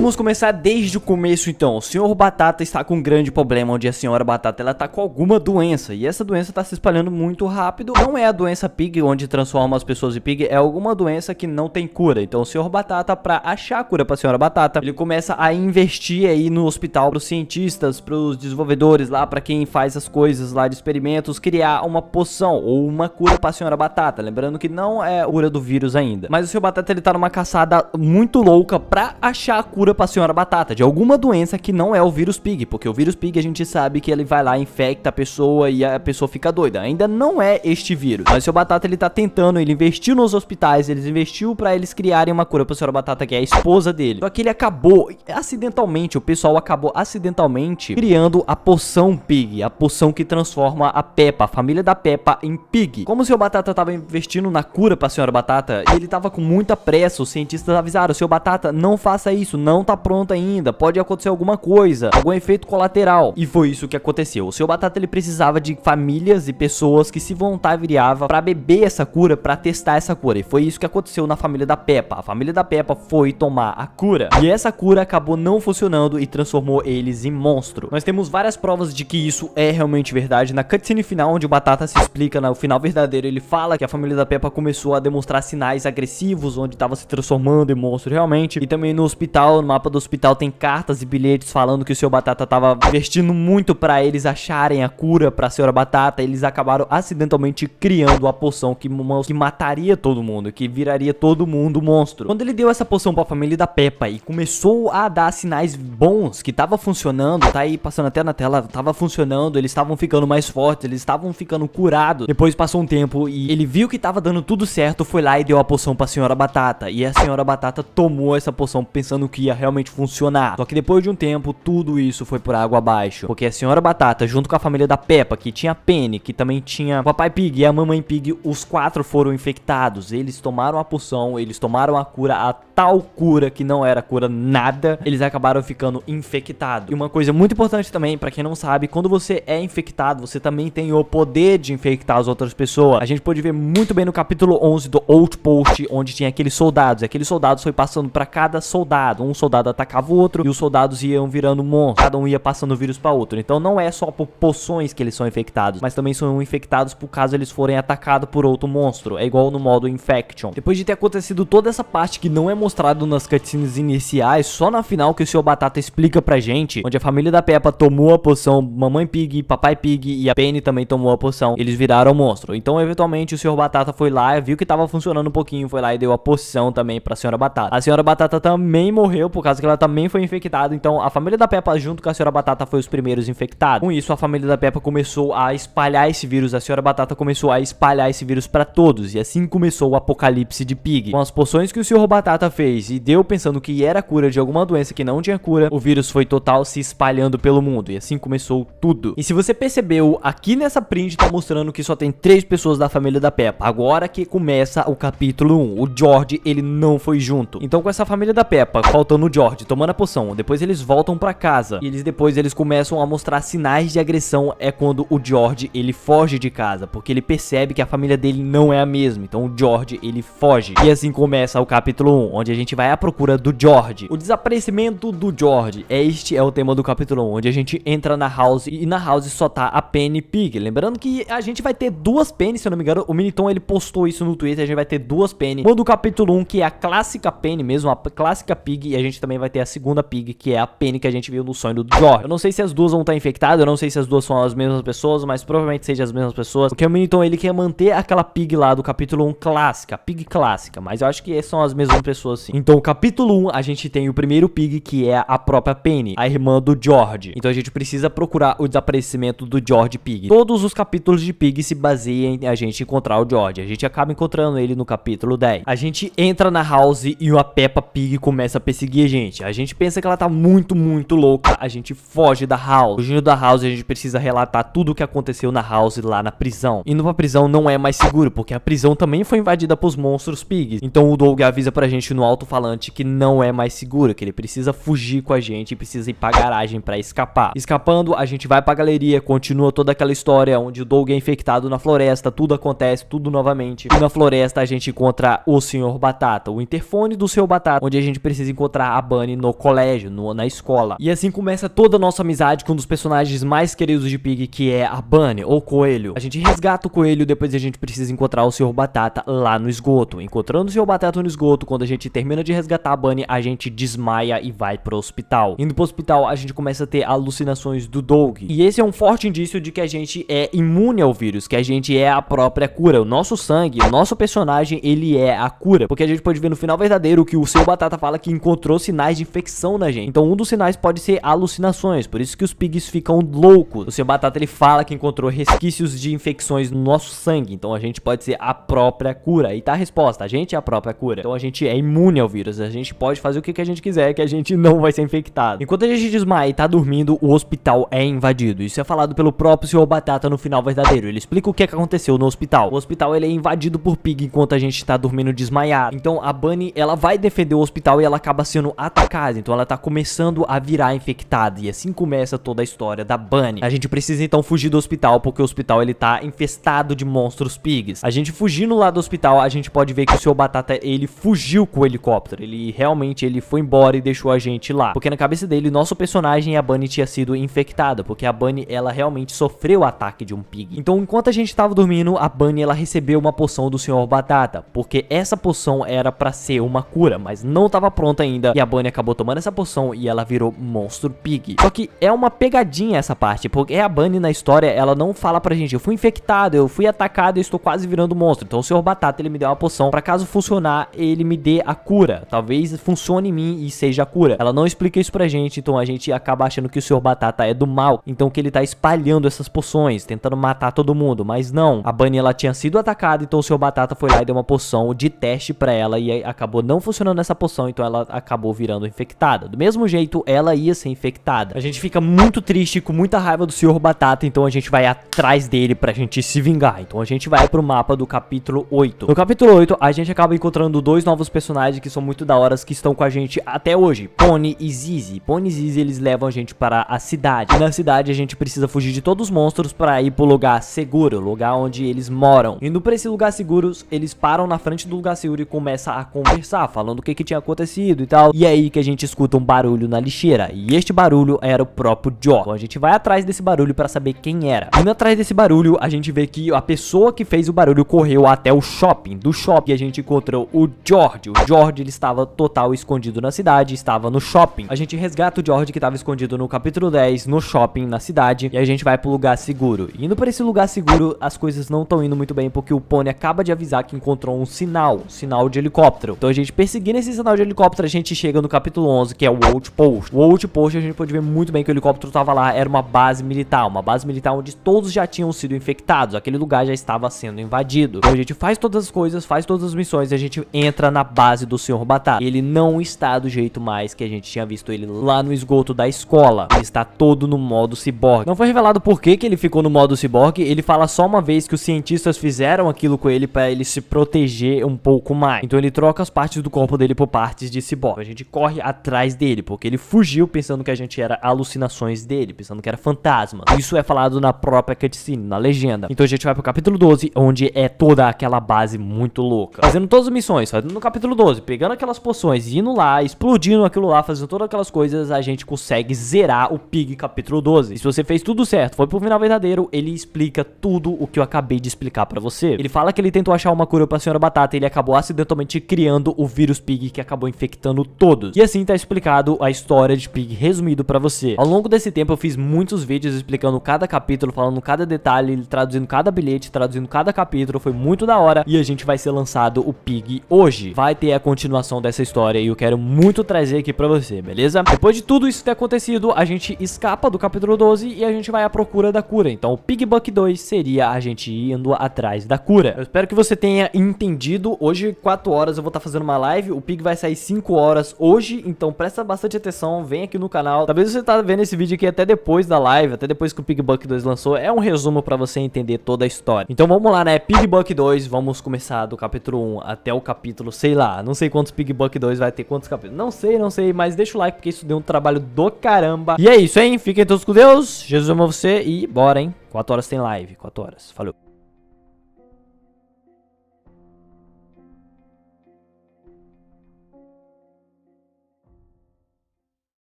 Vamos começar desde o começo então. O senhor Batata está com um grande problema, onde a senhora Batata ela está com alguma doença. E essa doença está se espalhando muito rápido. Não é a doença Pig, onde transforma as pessoas em Pig, é alguma doença que não tem cura. Então o senhor Batata, para achar a cura para a senhora Batata, ele começa a investir aí no hospital para os cientistas, para os desenvolvedores lá, para quem faz as coisas lá de experimentos, criar uma poção ou uma cura para a senhora Batata. Lembrando que não é cura do vírus ainda. Mas o senhor Batata ele está numa caçada muito louca para achar a cura cura a senhora batata de alguma doença que não é o vírus pig, porque o vírus pig a gente sabe que ele vai lá, infecta a pessoa e a pessoa fica doida. Ainda não é este vírus. Mas o seu batata ele tá tentando, ele investiu nos hospitais, eles investiu para eles criarem uma cura para a senhora batata que é a esposa dele. Só que ele acabou acidentalmente, o pessoal acabou acidentalmente criando a poção pig, a poção que transforma a Peppa, a família da Peppa em pig. Como o seu batata tava investindo na cura para a senhora batata, ele tava com muita pressa, os cientistas avisaram, seu batata não faça isso, não não tá pronta ainda, pode acontecer alguma coisa, algum efeito colateral. E foi isso que aconteceu. O seu Batata ele precisava de famílias e pessoas que se voluntariavam para beber essa cura, para testar essa cura. E foi isso que aconteceu na família da Peppa. A família da Peppa foi tomar a cura. E essa cura acabou não funcionando e transformou eles em monstro. Nós temos várias provas de que isso é realmente verdade. Na cutscene final, onde o Batata se explica no né, final verdadeiro, ele fala que a família da Peppa começou a demonstrar sinais agressivos, onde estava se transformando em monstro realmente. E também no hospital, mapa do hospital tem cartas e bilhetes falando que o seu Batata tava investindo muito para eles acharem a cura pra senhora Batata. Eles acabaram acidentalmente criando a poção que, que mataria todo mundo, que viraria todo mundo monstro. Quando ele deu essa poção pra família da Peppa e começou a dar sinais bons que tava funcionando, tá aí passando até na tela, tava funcionando, eles estavam ficando mais fortes, eles estavam ficando curados. Depois passou um tempo e ele viu que tava dando tudo certo, foi lá e deu a poção pra senhora Batata. E a senhora Batata tomou essa poção pensando que ia realmente funcionar. Só que depois de um tempo, tudo isso foi por água abaixo. Porque a senhora Batata, junto com a família da Peppa, que tinha Penny, que também tinha o Papai Pig e a Mamãe Pig, os quatro foram infectados. Eles tomaram a poção, eles tomaram a cura, a tal cura que não era cura nada. Eles acabaram ficando infectados. E uma coisa muito importante também, para quem não sabe, quando você é infectado, você também tem o poder de infectar as outras pessoas. A gente pode ver muito bem no capítulo 11 do Outpost, onde tinha aqueles soldados. Aqueles soldados foi passando para cada soldado. Um soldado soldado atacava o outro e os soldados iam virando monstros. Cada um ia passando vírus para outro. Então não é só por poções que eles são infectados, mas também são infectados por caso eles forem atacados por outro monstro. É igual no modo Infection. Depois de ter acontecido toda essa parte que não é mostrado nas cutscenes iniciais, só na final que o Sr. Batata explica pra gente, onde a família da Peppa tomou a poção Mamãe Pig, Papai Pig e a Penny também tomou a poção. Eles viraram monstro. Então, eventualmente, o Sr. Batata foi lá, viu que tava funcionando um pouquinho, foi lá e deu a poção também pra Senhora Batata. A Senhora Batata também morreu por por causa que ela também foi infectada. Então, a família da Peppa junto com a Senhora Batata foi os primeiros infectados. Com isso, a família da Peppa começou a espalhar esse vírus. A Senhora Batata começou a espalhar esse vírus para todos. E assim começou o apocalipse de Pig. Com as poções que o Senhor Batata fez e deu pensando que era cura de alguma doença que não tinha cura, o vírus foi total se espalhando pelo mundo. E assim começou tudo. E se você percebeu, aqui nessa print tá mostrando que só tem três pessoas da família da Peppa. Agora que começa o capítulo 1. O George, ele não foi junto. Então, com essa família da Peppa, faltando George tomando a poção, depois eles voltam pra casa e eles depois eles começam a mostrar sinais de agressão é quando o George ele foge de casa, porque ele percebe que a família dele não é a mesma, então o George ele foge. E assim começa o capítulo 1, onde a gente vai à procura do George. O desaparecimento do George, é este é o tema do capítulo 1, onde a gente entra na House e na House só tá a Penny Pig. Lembrando que a gente vai ter duas Penny, se eu não me engano, o Miniton ele postou isso no Twitter, a gente vai ter duas Penny. Uma do capítulo 1, que é a clássica Penny mesmo, a clássica Pig, e a gente gente também vai ter a segunda pig, que é a Penny que a gente viu no sonho do Jory. Eu não sei se as duas vão estar infectadas, eu não sei se as duas são as mesmas pessoas, mas provavelmente sejam as mesmas pessoas. Porque o Miniton, ele quer é manter aquela pig lá do capítulo 1 clássica, pig clássica, mas eu acho que são as mesmas pessoas sim. Então, capítulo 1, a gente tem o primeiro pig, que é a própria Penny, a irmã do George. Então a gente precisa procurar o desaparecimento do George Pig. Todos os capítulos de Pig se baseiam em a gente encontrar o George. A gente acaba encontrando ele no capítulo 10. A gente entra na house e o Peppa Pig começa a perseguir gente, a gente pensa que ela tá muito, muito louca. A gente foge da House. Fugindo da House, a gente precisa relatar tudo o que aconteceu na House lá na prisão. Indo pra prisão não é mais seguro, porque a prisão também foi invadida pros monstros pigs. Então o Doug avisa pra gente no alto-falante que não é mais seguro, que ele precisa fugir com a gente e precisa ir pra garagem pra escapar. Escapando, a gente vai pra galeria, continua toda aquela história onde o Doug é infectado na floresta, tudo acontece, tudo novamente. E na floresta a gente encontra o Senhor Batata, o interfone do Senhor Batata, onde a gente precisa encontrar a Bunny no colégio, no, na escola. E assim começa toda a nossa amizade com um dos personagens mais queridos de Pig, que é a Bunny, ou Coelho. A gente resgata o Coelho, depois a gente precisa encontrar o Sr. Batata lá no esgoto. Encontrando o Sr. Batata no esgoto, quando a gente termina de resgatar a Bunny, a gente desmaia e vai pro hospital. Indo pro hospital, a gente começa a ter alucinações do Doug. E esse é um forte indício de que a gente é imune ao vírus, que a gente é a própria cura. O nosso sangue, o nosso personagem, ele é a cura. Porque a gente pode ver no final verdadeiro que o Sr. Batata fala que encontrou sinais de infecção na gente. Então um dos sinais pode ser alucinações, por isso que os pigs ficam loucos. O seu Batata ele fala que encontrou resquícios de infecções no nosso sangue, então a gente pode ser a própria cura. E tá a resposta, a gente é a própria cura. Então a gente é imune ao vírus, a gente pode fazer o que, que a gente quiser, que a gente não vai ser infectado. Enquanto a gente desmaia e tá dormindo, o hospital é invadido. Isso é falado pelo próprio Sr. Batata no final verdadeiro. Ele explica o que, é que aconteceu no hospital. O hospital ele é invadido por pig enquanto a gente tá dormindo desmaiado. Então a Bunny ela vai defender o hospital e ela acaba sendo sendo atacada, então ela tá começando a virar infectada e assim começa toda a história da Bunny. A gente precisa então fugir do hospital porque o hospital ele tá infestado de monstros pigs. A gente fugindo lá do hospital, a gente pode ver que o seu Batata ele fugiu com o helicóptero, ele realmente ele foi embora e deixou a gente lá, porque na cabeça dele nosso personagem a Bunny tinha sido infectada, porque a Bunny ela realmente sofreu o ataque de um pig. Então enquanto a gente tava dormindo, a Bunny ela recebeu uma poção do Senhor Batata, porque essa poção era para ser uma cura, mas não tava pronta ainda e a Bonnie acabou tomando essa poção e ela virou Monstro Pig. Só que é uma pegadinha essa parte, porque a Bunny na história, ela não fala pra gente, eu fui infectado, eu fui atacado, eu estou quase virando monstro. Então o Sr. Batata, ele me deu uma poção pra caso funcionar, ele me dê a cura. Talvez funcione em mim e seja a cura. Ela não explica isso pra gente, então a gente acaba achando que o Sr. Batata é do mal. Então que ele tá espalhando essas poções, tentando matar todo mundo. Mas não, a Bunny, ela tinha sido atacada, então o Sr. Batata foi lá e deu uma poção de teste pra ela e acabou não funcionando essa poção, então ela acabou acabou virando infectada. Do mesmo jeito, ela ia ser infectada. A gente fica muito triste, com muita raiva do Senhor Batata, então a gente vai atrás dele pra gente se vingar. Então a gente vai pro mapa do capítulo 8. No capítulo 8, a gente acaba encontrando dois novos personagens que são muito da hora, que estão com a gente até hoje. Pony e Zizi. Pony e Zizi, eles levam a gente para a cidade. na cidade, a gente precisa fugir de todos os monstros pra ir pro lugar seguro, lugar onde eles moram. indo pra esse lugar seguro, eles param na frente do lugar seguro e começam a conversar, falando o que, que tinha acontecido e tal. E e é aí que a gente escuta um barulho na lixeira, e este barulho era o próprio Joe. Então a gente vai atrás desse barulho para saber quem era. Indo atrás desse barulho, a gente vê que a pessoa que fez o barulho correu até o shopping. Do shopping a gente encontrou o George. O George ele estava total escondido na cidade, estava no shopping. A gente resgata o George que estava escondido no capítulo 10, no shopping, na cidade, e a gente vai pro lugar seguro. Indo para esse lugar seguro, as coisas não estão indo muito bem porque o Pony acaba de avisar que encontrou um sinal, um sinal de helicóptero. Então a gente perseguindo esse sinal de helicóptero, a gente chega no capítulo 11, que é o Outpost. O Outpost a gente pode ver muito bem que o helicóptero tava lá, era uma base militar, uma base militar onde todos já tinham sido infectados, aquele lugar já estava sendo invadido. Então a gente faz todas as coisas, faz todas as missões e a gente entra na base do Senhor Batata. Ele não está do jeito mais que a gente tinha visto ele lá no esgoto da escola. Ele está todo no modo cyborg. Não foi revelado por que, que ele ficou no modo cyborg, ele fala só uma vez que os cientistas fizeram aquilo com ele para ele se proteger um pouco mais. Então ele troca as partes do corpo dele por partes de cyborg gente corre atrás dele, porque ele fugiu pensando que a gente era alucinações dele, pensando que era fantasma. Isso é falado na própria cutscene, na legenda. Então a gente vai pro capítulo 12, onde é toda aquela base muito louca. Fazendo todas as missões, fazendo no capítulo 12, pegando aquelas poções, indo lá, explodindo aquilo lá, fazendo todas aquelas coisas, a gente consegue zerar o Pig capítulo 12. E se você fez tudo certo, foi pro final verdadeiro, ele explica tudo o que eu acabei de explicar pra você. Ele fala que ele tentou achar uma cura pra senhora batata e ele acabou acidentalmente criando o vírus Pig que acabou infectando todos. E assim tá explicado a história de Pig resumido pra você. Ao longo desse tempo eu fiz muitos vídeos explicando cada capítulo, falando cada detalhe, traduzindo cada bilhete, traduzindo cada capítulo, foi muito da hora. E a gente vai ser lançado o Pig hoje. Vai ter a continuação dessa história e eu quero muito trazer aqui pra você, beleza? Depois de tudo isso ter acontecido, a gente escapa do capítulo 12 e a gente vai à procura da cura. Então o Pig Buck 2 seria a gente indo atrás da cura. Eu espero que você tenha entendido. Hoje, 4 horas, eu vou estar tá fazendo uma live. O Pig vai sair 5 horas hoje, então presta bastante atenção, vem aqui no canal. Talvez você tá vendo esse vídeo aqui até depois da live, até depois que o PigBuck 2 lançou, é um resumo para você entender toda a história. Então vamos lá, né? PigBuck 2, vamos começar do capítulo 1 até o capítulo, sei lá, não sei quantos PigBuck 2 vai ter, quantos capítulos, não sei, não sei, mas deixa o like porque isso deu um trabalho do caramba. E é isso, hein? Fiquem todos com Deus, Jesus ama você e bora, hein? 4 horas tem live, 4 horas, falou.